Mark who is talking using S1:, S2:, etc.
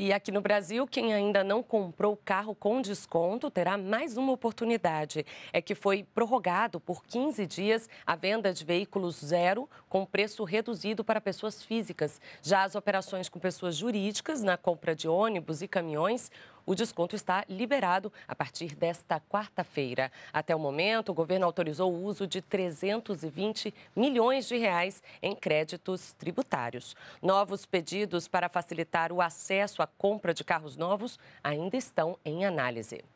S1: E aqui no Brasil, quem ainda não comprou carro com desconto terá mais uma oportunidade. É que foi prorrogado por 15 dias a venda de veículos zero com preço reduzido para pessoas físicas. Já as operações com pessoas jurídicas na compra de ônibus e caminhões o desconto está liberado a partir desta quarta-feira. Até o momento, o governo autorizou o uso de 320 milhões de reais em créditos tributários. Novos pedidos para facilitar o acesso à compra de carros novos ainda estão em análise.